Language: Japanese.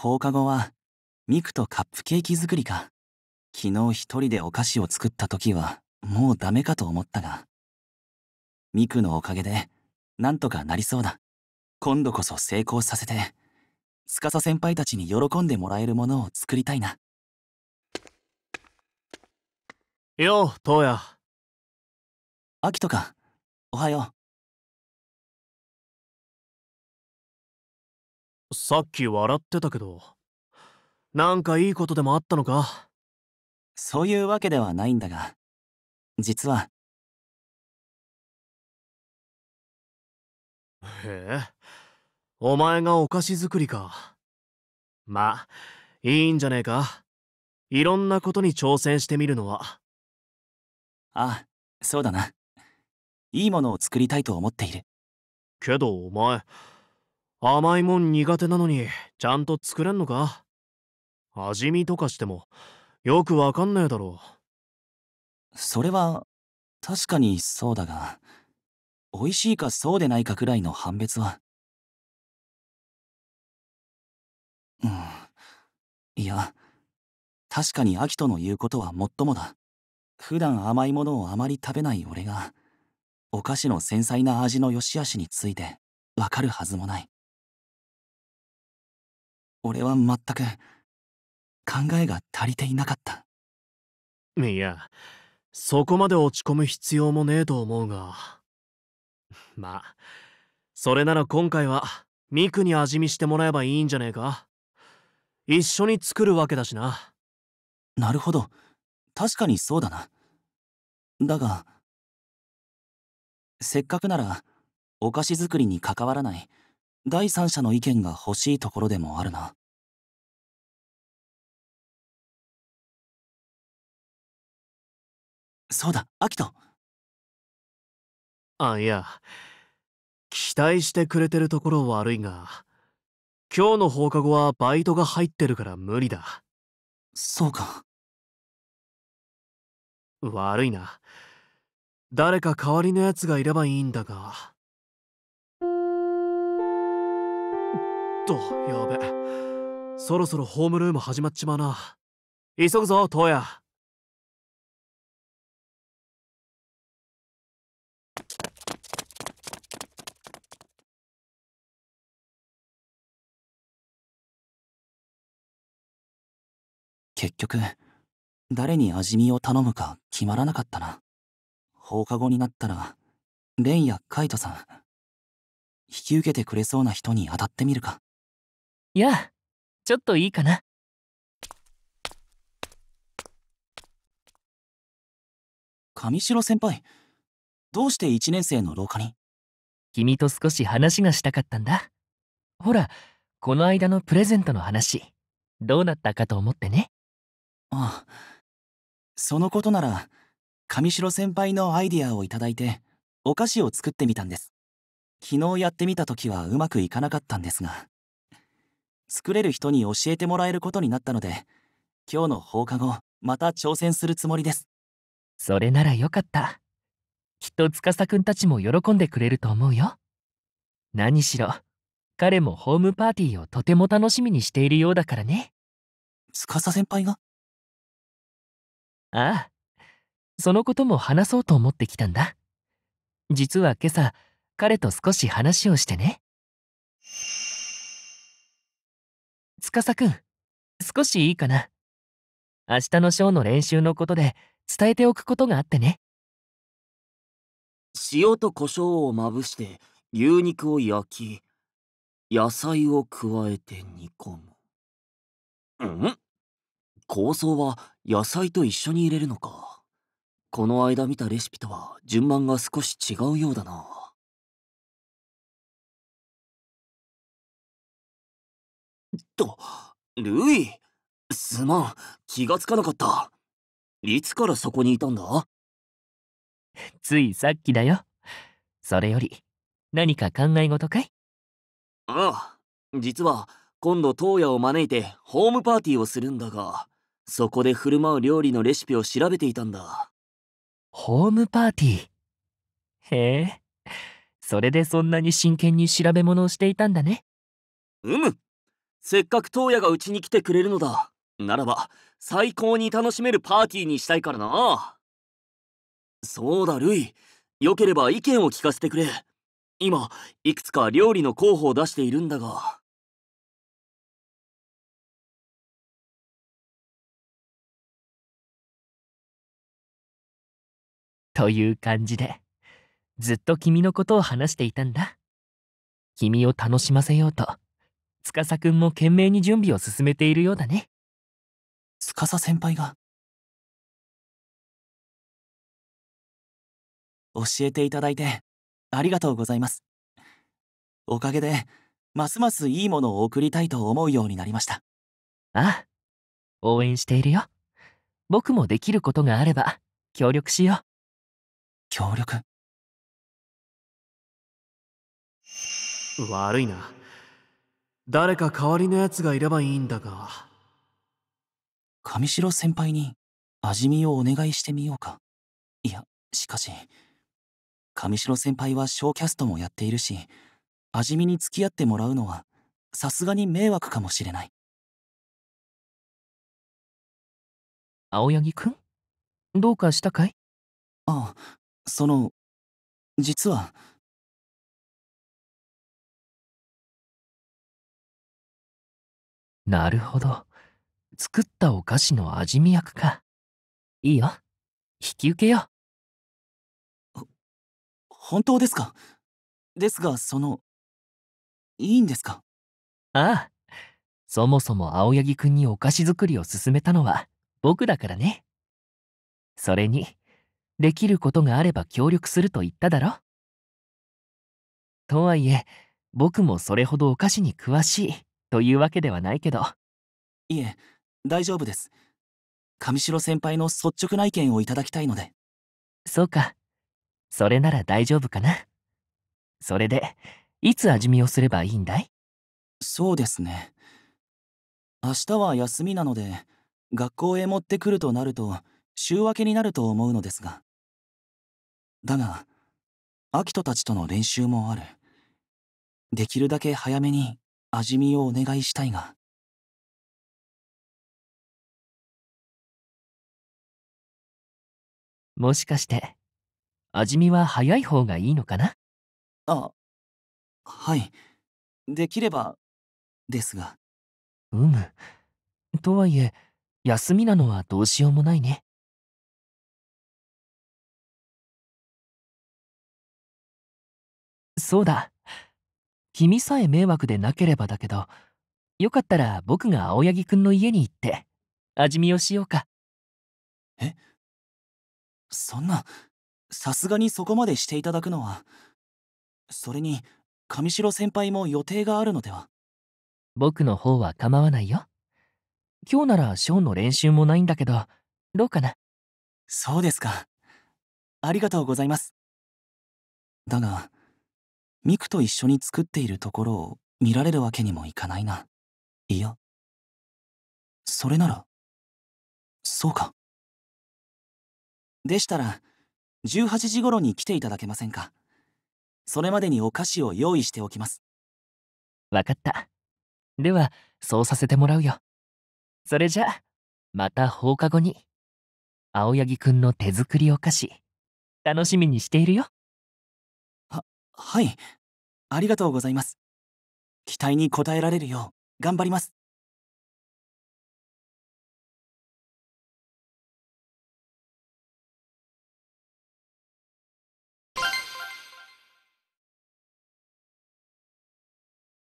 放課後は、ミクとカップケーキ作りか。昨日一人でお菓子を作った時は、もうダメかと思ったが。ミクのおかげで、なんとかなりそうだ。今度こそ成功させて、司先輩たちに喜んでもらえるものを作りたいな。よう、東野。秋とか、おはよう。さっき笑ってたけどなんかいいことでもあったのかそういうわけではないんだが実はへえお前がお菓子作りかまあいいんじゃねえかいろんなことに挑戦してみるのはあそうだないいものを作りたいと思っているけどお前甘いもん苦手なのにちゃんと作れんのか味見とかしてもよくわかんねえだろうそれは確かにそうだが美味しいかそうでないかくらいの判別はうんいや確かにアキトの言うことはもっともだ普段甘いものをあまり食べない俺がお菓子の繊細な味の良し悪しについてわかるはずもない俺は全く考えが足りていなかったいやそこまで落ち込む必要もねえと思うがまあそれなら今回はミクに味見してもらえばいいんじゃねえか一緒に作るわけだしななるほど確かにそうだなだがせっかくならお菓子作りに関わらない第三者の意見が欲しいところでもあるな。そうだ、アキト。あ、いや、期待してくれてるところ悪いが、今日の放課後はバイトが入ってるから無理だ。そうか。悪いな。誰か代わりのやつがいればいいんだが。とやべそろそろホームルーム始まっちまうな急ぐぞトウヤ結局誰に味見を頼むか決まらなかったな放課後になったら蓮やカイトさん引き受けてくれそうな人に当たってみるかいやちょっといいかな上城先輩どうして1年生の廊下に君と少し話がしたかったんだほらこの間のプレゼントの話どうなったかと思ってねああそのことなら上城先輩のアイディアを頂いてお菓子を作ってみたんです昨日やってみた時はうまくいかなかったんですが作れる人に教えてもらえることになったので今日の放課後また挑戦するつもりですそれならよかったきっと司くんたちも喜んでくれると思うよ何しろ彼もホームパーティーをとても楽しみにしているようだからね司先輩がああそのことも話そうと思ってきたんだ実は今朝彼と少し話をしてね司くん、少しいいかな。明日のショーの練習のことで伝えておくことがあってね。塩と胡椒をまぶして牛肉を焼き、野菜を加えて煮込む。ん構想は野菜と一緒に入れるのか。この間見たレシピとは順番が少し違うようだな。と、ルイ。すまん、気がつかなかった。いつからそこにいたんだついさっきだよ。それより、何か考え事かいああ、実は、今度当夜を招いてホームパーティーをするんだが、そこで振る舞う料理のレシピを調べていたんだ。ホームパーティーへえ、それでそんなに真剣に調べ物をしていたんだね。うむ。せっかく東野がうちに来てくれるのだ。ならば、最高に楽しめるパーティーにしたいからな。そうだ、ルイ。よければ意見を聞かせてくれ。今、いくつか料理の候補を出しているんだが。という感じで、ずっと君のことを話していたんだ。君を楽しませようと。司くんも懸命に準備を進めているようだね司先輩が教えていただいてありがとうございますおかげでますますいいものを送りたいと思うようになりましたああ応援しているよ僕もできることがあれば協力しよう協力悪いな誰か代わりのやつがいればいいんだが上白先輩に味見をお願いしてみようかいやしかし上白先輩はショーキャストもやっているし味見に付き合ってもらうのはさすがに迷惑かもしれない青柳くんどうかしたかいああその実はなるほど。作ったお菓子の味見役か。いいよ。引き受けよう。本当ですかですが、その、いいんですかああ。そもそも青柳くんにお菓子作りを勧めたのは僕だからね。それに、できることがあれば協力すると言っただろとはいえ、僕もそれほどお菓子に詳しいというわけではないけどいえ大丈夫です上白先輩の率直な意見をいただきたいのでそうかそれなら大丈夫かなそれでいつ味見をすればいいんだいそうですね明日は休みなので学校へ持ってくるとなると週明けになると思うのですがだがアキトたちとの練習もあるできるだけ早めに味見をお願いしたいが。もしかして、味見は早い方がいいのかなあ、はい。できれば、ですが。うむ。とはいえ、休みなのはどうしようもないね。そうだ。君さえ迷惑でなければだけどよかったら僕が青柳くんの家に行って味見をしようかえそんなさすがにそこまでしていただくのはそれに上白先輩も予定があるのでは僕の方は構わないよ今日ならショーの練習もないんだけどどうかなそうですかありがとうございますだがミクと一緒に作っているところを見られるわけにもいかないな。いや。それなら、そうか。でしたら、18時頃に来ていただけませんか。それまでにお菓子を用意しておきます。わかった。では、そうさせてもらうよ。それじゃ、また放課後に、青柳くんの手作りお菓子、楽しみにしているよ。はいありがとうございます期待に応えられるよう頑張ります